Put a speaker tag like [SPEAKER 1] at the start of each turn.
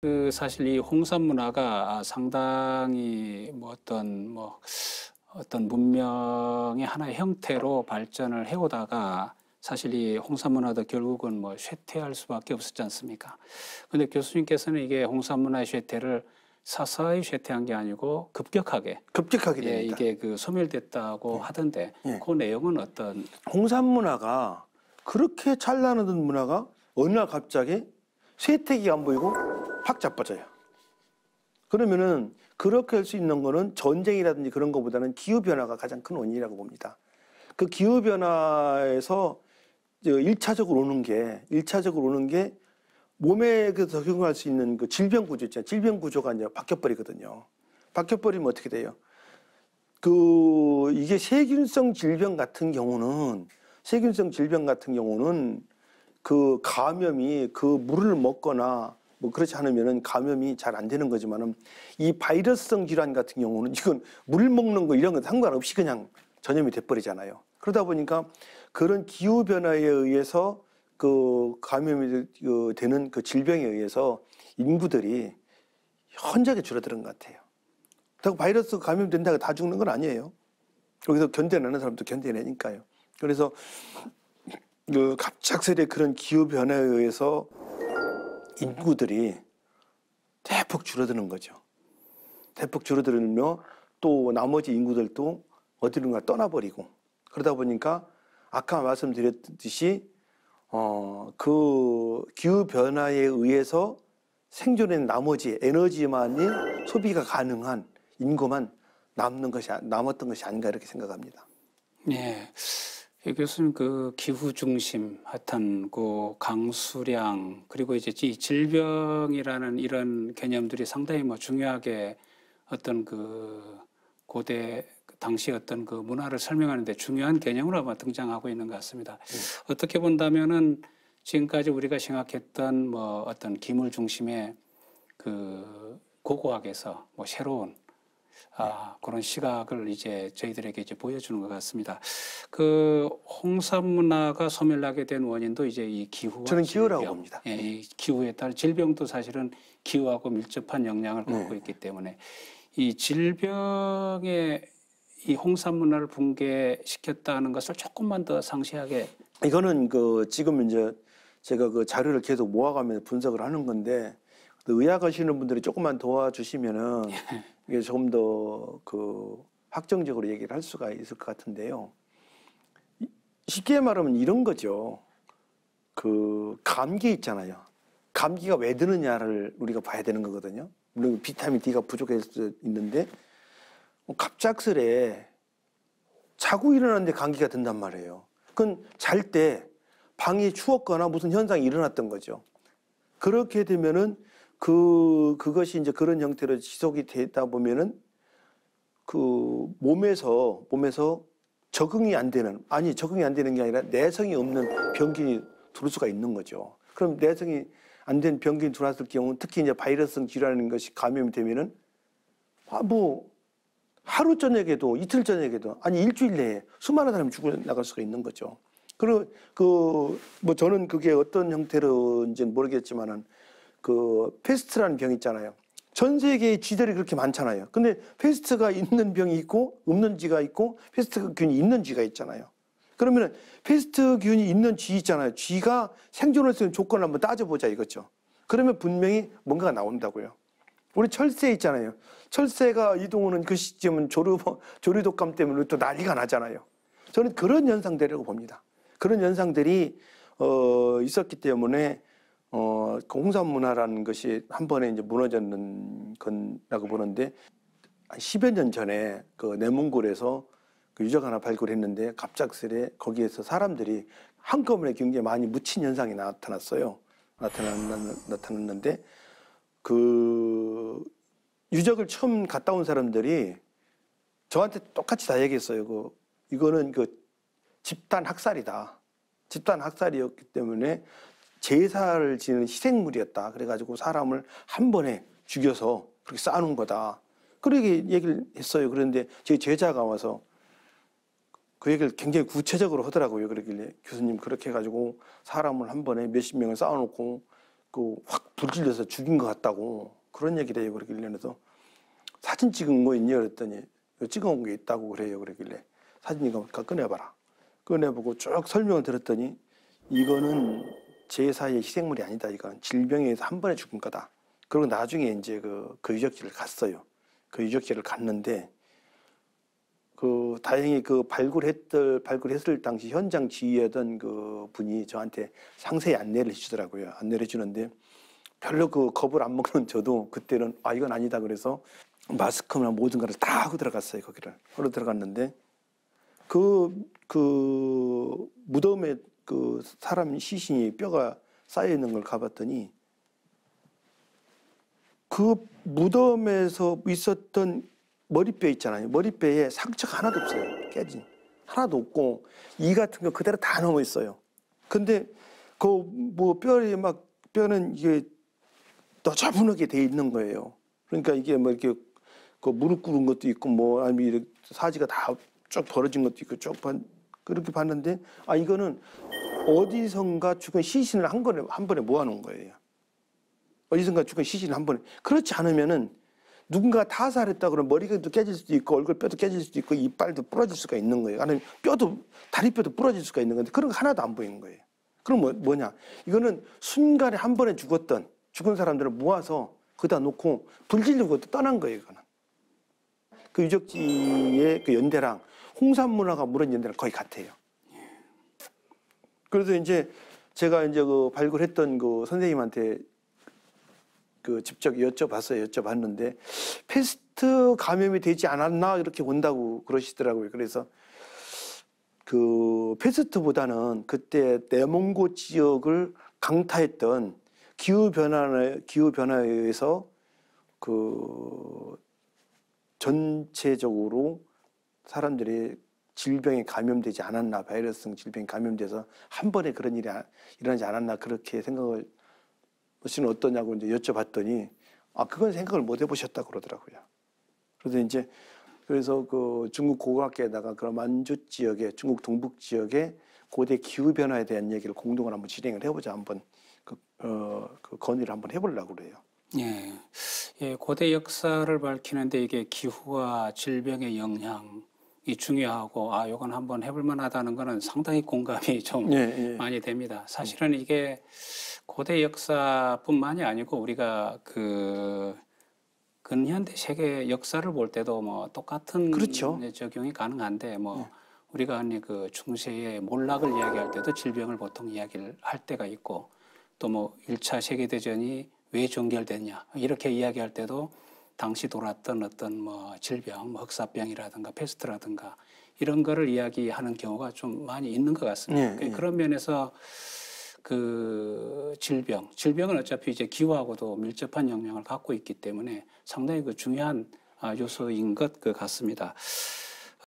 [SPEAKER 1] 그 사실 이 홍산 문화가 상당히 뭐 어떤 뭐 어떤 문명의 하나의 형태로 발전을 해오다가 사실 이 홍산 문화도 결국은 뭐 쇠퇴할 수밖에 없었지 않습니까? 그런데 교수님께서는 이게 홍산 문화의 쇠퇴를 사서히 쇠퇴한 게 아니고 급격하게 급격하게 예, 됩니다. 이게 그 소멸됐다고 네. 하던데 네. 그 내용은 어떤 홍산 문화가
[SPEAKER 2] 그렇게 찬란하던 문화가 어느 날 갑자기 쇠퇴기안 보이고 확 자빠져요. 그러면은 그렇게 할 수 있는 거는 전쟁이라든지 그런 것보다는 기후변화가 가장 큰 원인이라고 봅니다. 그 기후변화에서 일차적으로 오는 게, 일차적으로 오는 게 몸에 적용할 수 있는 그 질병 구조 있잖아요. 질병 구조가 이제 바뀌어버리거든요. 바뀌어버리면 어떻게 돼요? 그, 이게 세균성 질병 같은 경우는, 세균성 질병 같은 경우는 그 감염이 그 물을 먹거나 뭐 그렇지 않으면은 감염이 잘 안 되는 거지만은 이 바이러스성 질환 같은 경우는 이건 물 먹는 거 이런 건 상관없이 그냥 전염이 돼버리잖아요. 그러다 보니까 그런 기후 변화에 의해서 그 감염이 그 되는 그 질병에 의해서 인구들이 현저하게 줄어드는 것 같아요. 그 바이러스 감염된다고 다 죽는 건 아니에요. 여기서 견뎌내는 사람도 견뎌내니까요. 그래서 그 갑작스레 그런 기후 변화에 의해서 인구들이 대폭 줄어드는 거죠. 대폭 줄어들며 또 나머지 인구들도 어디론가 떠나버리고 그러다 보니까 아까 말씀드렸듯이 어, 그 기후 변화에 의해서 생존된 나머지 에너지만이 소비가 가능한 인구만 남는 것이 남았던 것이 아닌가 이렇게 생각합니다.
[SPEAKER 1] 네. 예, 교수님 그 기후 중심 하여튼 그 강수량 그리고 이제 이 질병이라는 이런 개념들이 상당히 뭐 중요하게 어떤 그 고대 그 당시 어떤 그 문화를 설명하는데 중요한 개념으로 아마 등장하고 있는 것 같습니다. 음. 어떻게 본다면은 지금까지 우리가 생각했던 뭐 어떤 기물 중심의 그 고고학에서 뭐 새로운 아, 네. 그런 시각을 이제 저희들에게 이제 보여주는 것 같습니다. 그 홍삼 문화가 소멸하게된 원인도 이제 이 기후. 저는 기후라고 질병, 봅니다. 예, 네. 이 기후에 따른 질병도 사실은 기후하고 밀접한 영향을 갖고 네. 있기 때문에 이질병에이 홍삼 문화를 붕괴시켰다는 것을 조금만 더 상세하게.
[SPEAKER 2] 이거는 그 지금 이제 제가 그 자료를 계속 모아가면서 분석을 하는 건데 의학 하시는 분들이 조금만 도와주시면은 예. 이게 좀 더 그 확정적으로 얘기를 할 수가 있을 것 같은데요. 쉽게 말하면 이런 거죠. 그 감기 있잖아요. 감기가 왜 드느냐를 우리가 봐야 되는 거거든요. 물론 비타민 D가 부족해서 있는데 뭐 갑작스레 자고 일어났는데 감기가 든단 말이에요. 그건 잘 때 방이 추웠거나 무슨 현상이 일어났던 거죠. 그렇게 되면은 그 그것이 이제 그런 형태로 지속이 되다 보면은 그 몸에서 몸에서 적응이 안 되는 아니 적응이 안 되는 게 아니라 내성이 없는 병균이 들어올 수가 있는 거죠. 그럼 내성이 안 된 병균이 들어왔을 경우 특히 이제 바이러스성 질환인 것이 감염이 되면은 아뭐 하루 저녁에도 이틀 저녁에도 아니 일주일 내에 수많은 사람이 죽어 나갈 수가 있는 거죠. 그리고 그 뭐 저는 그게 어떤 형태로인지는 모르겠지만은 그 페스트라는 병 있잖아요. 전 세계에 쥐들이 그렇게 많잖아요. 근데 페스트가 있는 병이 있고 없는 쥐가 있고 페스트균이 있는 쥐가 있잖아요. 그러면 페스트균이 있는 쥐 있잖아요. 쥐가 생존할 수 있는 조건을 한번 따져보자 이거죠. 그러면 분명히 뭔가가 나온다고요. 우리 철새 있잖아요. 철새가 이동하는 그 시점은 조류, 조류독감 때문에 또 난리가 나잖아요. 저는 그런 현상들이라고 봅니다. 그런 현상들이 어, 있었기 때문에 어, 공산 그 문화라는 것이 한 번에 이제 무너졌는 건라고 보는데 한 10여 년 전에 그 내몽골에서 그 유적 하나 발굴했는데 갑작스레 거기에서 사람들이 한꺼번에 굉장히 많이 묻힌 현상이 나타났어요. 나타났, 나타났는데 그 유적을 처음 갔다 온 사람들이 저한테 똑같이 다 얘기했어요. 그, 이거는 그 집단 학살이다. 집단 학살이었기 때문에 제사를 지는 희생물이었다. 그래가지고 사람을 한 번에 죽여서 그렇게 싸아놓은 거다. 그렇게 얘기를 했어요. 그런데 제 제자가 와서 그 얘기를 굉장히 구체적으로 하더라고요. 그러길래 교수님 그렇게 해가지고 사람을 한 번에 몇십 명을 쌓아놓고 그 확 불질러서 죽인 것 같다고 그런 얘기를 해요. 그러길래 그래서 사진 찍은 거 있냐 그랬더니 찍어온 게 있다고 그래요. 그러길래 사진 이거 꺼내봐라. 꺼내보고 쭉 설명을 들었더니 이거는 제사의 희생물이 아니다. 이건 질병에 서한 번의 죽은 거다. 그리고 나중에 이제 그, 그 유적지를 갔어요. 그 유적지를 갔는데 그 다행히 그 발굴했을 발굴했을 당시 현장 지휘하던 그 분이 저한테 상세히 안내를 해주더라고요. 안내를 해주는데 별로 그 겁을 안 먹는 저도 그때는 아 이건 아니다 그래서 마스크나 모든 것을 다 하고 들어갔어요 거기를. 걸어 들어갔는데 그그 그 무덤에 그 사람 시신이 뼈가 쌓여 있는 걸 가봤더니 그 무덤에서 있었던 머리뼈 있잖아요. 머리뼈에 상처가 하나도 없어요. 깨진. 하나도 없고, 이 같은 거 그대로 다 넘어 있어요. 근데 그 뭐 뼈에 막 뼈는 이게 너저분하게 돼 있는 거예요. 그러니까 이게 뭐 이렇게 그 무릎 꿇은 것도 있고 뭐 아니면 이렇게 사지가 다쭉 벌어진 것도 있고 쭉 반, 그렇게 봤는데 아 이거는 어디선가 죽은 시신을 한 번에, 한 번에 모아놓은 거예요. 어디선가 죽은 시신을 한 번에. 그렇지 않으면은 누군가 타살했다 그러면 머리도 깨질 수도 있고 얼굴 뼈도 깨질 수도 있고 이빨도 부러질 수가 있는 거예요. 아니면 뼈도, 다리뼈도 부러질 수가 있는 건데 그런 거 하나도 안 보이는 거예요. 그럼 뭐, 뭐냐. 이거는 순간에 한 번에 죽었던 죽은 사람들을 모아서 그다 놓고 불질르고 떠난 거예요, 이거는. 그 유적지의 그 연대랑 홍산 문화가 물은 연대랑 거의 같아요. 그래서 이제 제가 이제 그 발굴했던 그 선생님한테 그 직접 여쭤봤어요. 여쭤봤는데 패스트 감염이 되지 않았나 이렇게 온다고 그러시더라고요. 그래서 그 패스트보다는 그때 내몽고 지역을 강타했던 기후 변화에 기후 변화에 의해서 그 전체적으로 사람들이 질병에 감염되지 않았나 바이러스성 질병에 감염돼서 한 번에 그런 일이 아, 일어나지 않았나 그렇게 생각을 씨는 어떠냐고 이제 여쭤봤더니 아 그건 생각을 못 해보셨다 그러더라고요. 그래서 이제 그래서 그 중국 고고학계에다가 그런 만주 지역에 중국 동북 지역에 고대 기후 변화에 대한 얘기를 공동으로 한번 진행을 해보자 한번 그, 어, 그 건의를 한번 해보려고 그래요.
[SPEAKER 1] 예. 예, 고대 역사를 밝히는데 이게 기후와 질병의 영향 이 중요하고 아요건 한번 해볼 만하다는 거는 상당히 공감이 좀 예, 예. 많이 됩니다. 음. 사실은 이게 고대 역사뿐만이 아니고 우리가 그 근현대 세계 역사를 볼 때도 뭐 똑같은 그렇죠. 네, 적용이 가능한데 뭐 예. 우리가 아니 그 중세의 몰락을 이야기할 때도 질병을 보통 이야기를 할 때가 있고 또 뭐1차 세계 대전이 왜 종결됐냐 이렇게 이야기할 때도 당시 돌았던 어떤 뭐 질병, 뭐 흑사병이라든가 패스트라든가 이런 거를 이야기하는 경우가 좀 많이 있는 것 같습니다. 예, 예. 그런 면에서 그 질병, 질병은 어차피 이제 기후하고도 밀접한 영향을 갖고
[SPEAKER 2] 있기 때문에 상당히 그 중요한 아, 요소인 것 같습니다.